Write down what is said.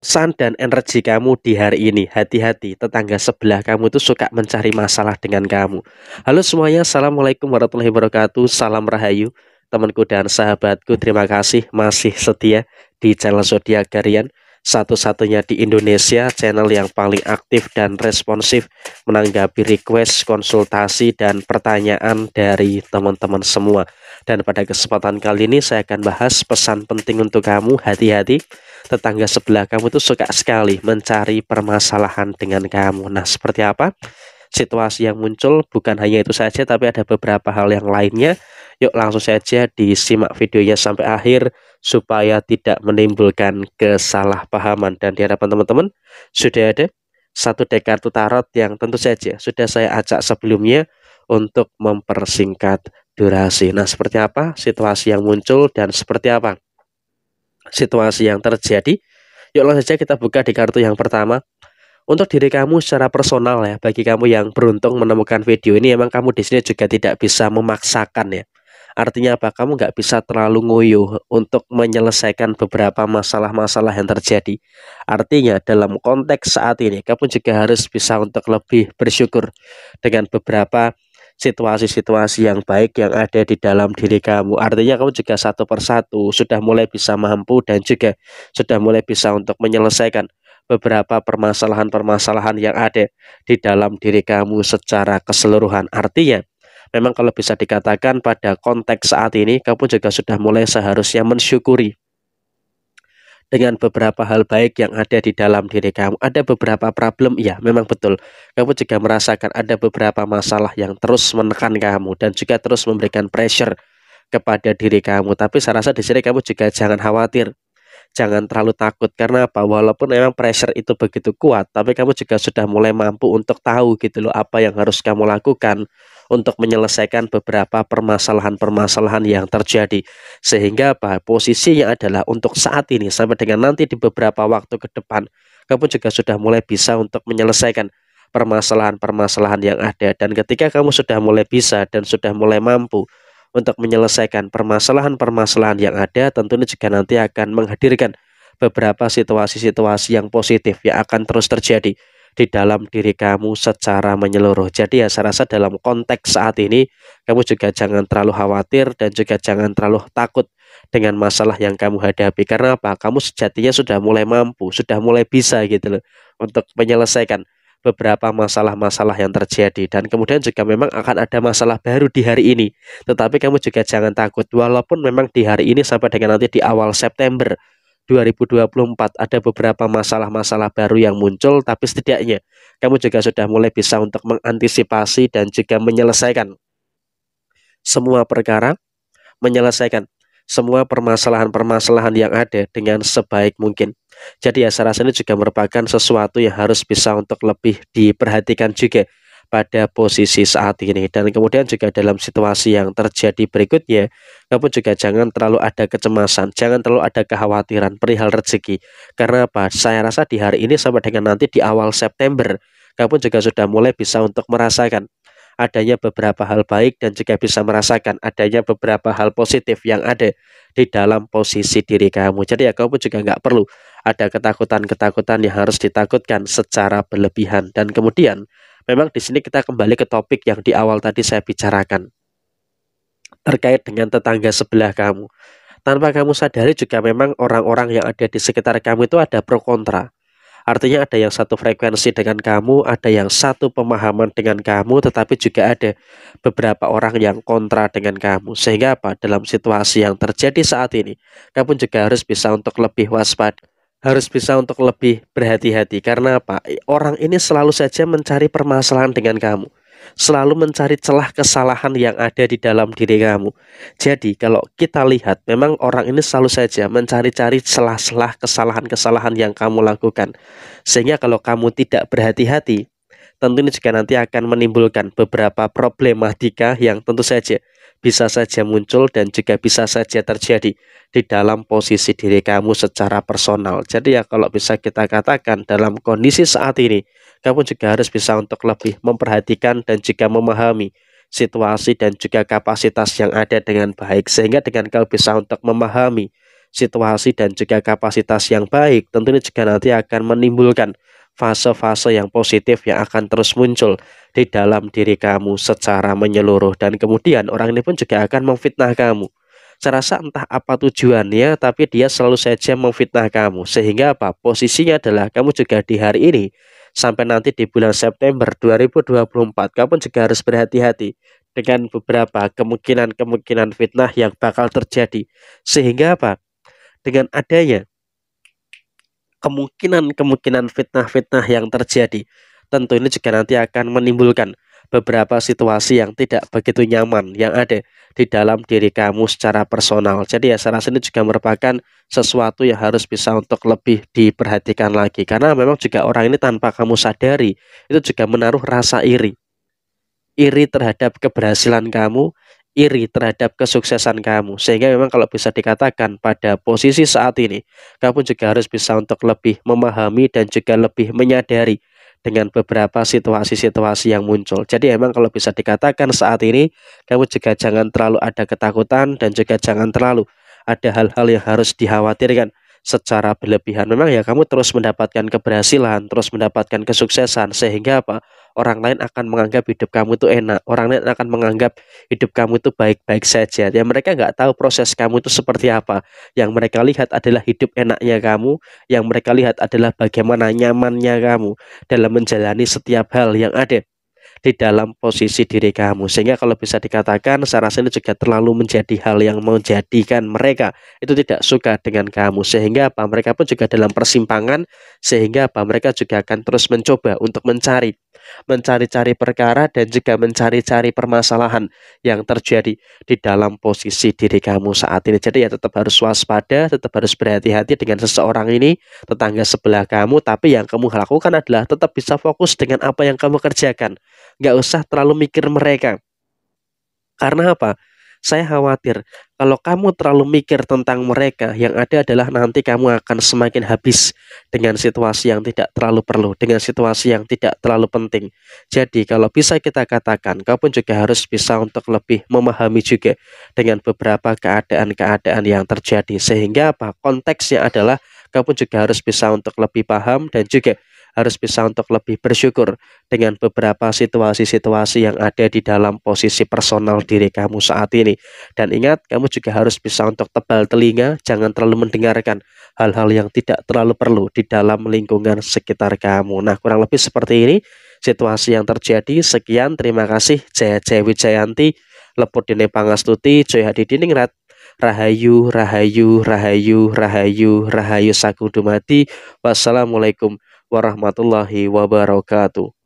Sun dan energi kamu di hari ini. Hati-hati, tetangga sebelah kamu itu suka mencari masalah dengan kamu. Halo semuanya, Assalamualaikum warahmatullahi wabarakatuh. Salam Rahayu, temanku dan sahabatku. Terima kasih masih setia di channel Zodiac Garian satu-satunya di Indonesia channel yang paling aktif dan responsif menanggapi request, konsultasi, dan pertanyaan dari teman-teman semua. Dan pada kesempatan kali ini saya akan bahas pesan penting untuk kamu, hati-hati tetangga sebelah kamu itu suka sekali mencari permasalahan dengan kamu. Nah seperti apa? Situasi yang muncul bukan hanya itu saja tapi ada beberapa hal yang lainnya. Yuk langsung saja disimak videonya sampai akhir supaya tidak menimbulkan kesalahpahaman dan di hadapan teman-teman sudah ada satu deck kartu tarot yang tentu saja sudah saya ajak sebelumnya untuk mempersingkat durasi. Nah, seperti apa situasi yang muncul dan seperti apa situasi yang terjadi? Yuk langsung saja kita buka di kartu yang pertama. Untuk diri kamu secara personal ya, bagi kamu yang beruntung menemukan video ini, emang kamu di sini juga tidak bisa memaksakan ya Artinya apa? Kamu nggak bisa terlalu ngoyo untuk menyelesaikan beberapa masalah-masalah yang terjadi. Artinya dalam konteks saat ini, kamu juga harus bisa untuk lebih bersyukur dengan beberapa situasi-situasi yang baik yang ada di dalam diri kamu. Artinya kamu juga satu persatu sudah mulai bisa mampu dan juga sudah mulai bisa untuk menyelesaikan beberapa permasalahan-permasalahan yang ada di dalam diri kamu secara keseluruhan. Artinya memang kalau bisa dikatakan pada konteks saat ini kamu juga sudah mulai seharusnya mensyukuri dengan beberapa hal baik yang ada di dalam diri kamu. Ada beberapa problem, ya memang betul. Kamu juga merasakan ada beberapa masalah yang terus menekan kamu dan juga terus memberikan pressure kepada diri kamu. Tapi saya rasa di sini kamu juga jangan khawatir. Jangan terlalu takut karena apa? Walaupun memang pressure itu begitu kuat, tapi kamu juga sudah mulai mampu untuk tahu gitu loh apa yang harus kamu lakukan untuk menyelesaikan beberapa permasalahan-permasalahan yang terjadi sehingga apa posisinya adalah untuk saat ini sampai dengan nanti di beberapa waktu ke depan kamu juga sudah mulai bisa untuk menyelesaikan permasalahan-permasalahan yang ada dan ketika kamu sudah mulai bisa dan sudah mulai mampu untuk menyelesaikan permasalahan-permasalahan yang ada tentunya juga nanti akan menghadirkan beberapa situasi-situasi yang positif yang akan terus terjadi di dalam diri kamu secara menyeluruh. Jadi ya saya rasa dalam konteks saat ini kamu juga jangan terlalu khawatir dan juga jangan terlalu takut dengan masalah yang kamu hadapi. Karena apa? Kamu sejatinya sudah mulai mampu, sudah mulai bisa gitu loh untuk menyelesaikan beberapa masalah-masalah yang terjadi dan kemudian juga memang akan ada masalah baru di hari ini. Tetapi kamu juga jangan takut walaupun memang di hari ini sampai dengan nanti di awal September 2024 ada beberapa masalah-masalah baru yang muncul tapi setidaknya kamu juga sudah mulai bisa untuk mengantisipasi dan juga menyelesaikan semua perkara menyelesaikan semua permasalahan-permasalahan yang ada dengan sebaik mungkin. Jadi ya saya rasa ini juga merupakan sesuatu yang harus bisa untuk lebih diperhatikan juga pada posisi saat ini dan kemudian juga dalam situasi yang terjadi berikutnya kamu juga jangan terlalu ada kecemasan jangan terlalu ada kekhawatiran perihal rezeki karena apa saya rasa di hari ini sampai dengan nanti di awal September kamu juga sudah mulai bisa untuk merasakan adanya beberapa hal baik dan juga bisa merasakan adanya beberapa hal positif yang ada di dalam posisi diri kamu. Jadi ya kamu juga nggak perlu ada ketakutan-ketakutan yang harus ditakutkan secara berlebihan. Dan kemudian memang di sini kita kembali ke topik yang di awal tadi saya bicarakan terkait dengan tetangga sebelah kamu. Tanpa kamu sadari juga memang orang-orang yang ada di sekitar kamu itu ada pro kontra. Artinya ada yang satu frekuensi dengan kamu, ada yang satu pemahaman dengan kamu, tetapi juga ada beberapa orang yang kontra dengan kamu. Sehingga apa? Dalam situasi yang terjadi saat ini, kamu juga harus bisa untuk lebih waspada harus bisa untuk lebih berhati-hati karena apa? Orang ini selalu saja mencari permasalahan dengan kamu. Selalu mencari celah kesalahan yang ada di dalam diri kamu. Jadi kalau kita lihat memang orang ini selalu saja mencari-cari celah-celah kesalahan-kesalahan yang kamu lakukan. Sehingga kalau kamu tidak berhati-hati, tentu ini juga nanti akan menimbulkan beberapa problematika yang tentu saja bisa saja muncul dan juga bisa saja terjadi di dalam posisi diri kamu secara personal. Jadi ya kalau bisa kita katakan dalam kondisi saat ini, kamu juga harus bisa untuk lebih memperhatikan dan juga memahami situasi dan juga kapasitas yang ada dengan baik sehingga dengan kau bisa untuk memahami situasi dan juga kapasitas yang baik tentunya juga nanti akan menimbulkan fase-fase yang positif yang akan terus muncul di dalam diri kamu secara menyeluruh dan kemudian orang ini pun juga akan memfitnah kamu. Saya rasa entah apa tujuannya tapi dia selalu saja memfitnah kamu sehingga apa posisinya adalah kamu juga di hari ini sampai nanti di bulan September 2024 kamu juga harus berhati-hati dengan beberapa kemungkinan-kemungkinan fitnah yang bakal terjadi sehingga apa dengan adanya kemungkinan-kemungkinan fitnah-fitnah yang terjadi. Tentu ini juga nanti akan menimbulkan beberapa situasi yang tidak begitu nyaman yang ada di dalam diri kamu secara personal. Jadi ya saya ini juga merupakan sesuatu yang harus bisa untuk lebih diperhatikan lagi karena memang juga orang ini tanpa kamu sadari itu juga menaruh rasa iri. Iri terhadap keberhasilan kamu, iri terhadap kesuksesan kamu. Sehingga memang kalau bisa dikatakan pada posisi saat ini, kamu juga harus bisa untuk lebih memahami dan juga lebih menyadari dengan beberapa situasi-situasi yang muncul. Jadi memang kalau bisa dikatakan saat ini, kamu juga jangan terlalu ada ketakutan dan juga jangan terlalu ada hal-hal yang harus dikhawatirkan secara berlebihan. Memang ya kamu terus mendapatkan keberhasilan, terus mendapatkan kesuksesan sehingga apa? orang lain akan menganggap hidup kamu itu enak orang lain akan menganggap hidup kamu itu baik-baik saja Ya mereka nggak tahu proses kamu itu seperti apa yang mereka lihat adalah hidup enaknya kamu yang mereka lihat adalah bagaimana nyamannya kamu dalam menjalani setiap hal yang ada di dalam posisi diri kamu sehingga kalau bisa dikatakan rasa ini juga terlalu menjadi hal yang menjadikan mereka itu tidak suka dengan kamu sehingga apa mereka pun juga dalam persimpangan sehingga apa mereka juga akan terus mencoba untuk mencari mencari-cari perkara dan juga mencari-cari permasalahan yang terjadi di dalam posisi diri kamu saat ini. Jadi ya tetap harus waspada, tetap harus berhati-hati dengan seseorang ini, tetangga sebelah kamu, tapi yang kamu lakukan adalah tetap bisa fokus dengan apa yang kamu kerjakan. Nggak usah terlalu mikir mereka. Karena apa? Saya khawatir kalau kamu terlalu mikir tentang mereka, yang ada adalah nanti kamu akan semakin habis dengan situasi yang tidak terlalu perlu, dengan situasi yang tidak terlalu penting. Jadi kalau bisa kita katakan, kau pun juga harus bisa untuk lebih memahami juga dengan beberapa keadaan-keadaan yang terjadi. Sehingga apa? Konteksnya adalah kamu juga harus bisa untuk lebih paham dan juga harus bisa untuk lebih bersyukur dengan beberapa situasi-situasi yang ada di dalam posisi personal diri kamu saat ini. Dan ingat, kamu juga harus bisa untuk tebal telinga, jangan terlalu mendengarkan hal-hal yang tidak terlalu perlu di dalam lingkungan sekitar kamu. Nah, kurang lebih seperti ini situasi yang terjadi. Sekian, terima kasih. Jaya Jaya Wijayanti, Leput Dine Pangastuti, Joy Hadi Diningrat, Rahayu, Rahayu, Rahayu, Rahayu, Rahayu Sakudumati. Wassalamualaikum warahmatullahi wabarakatuh.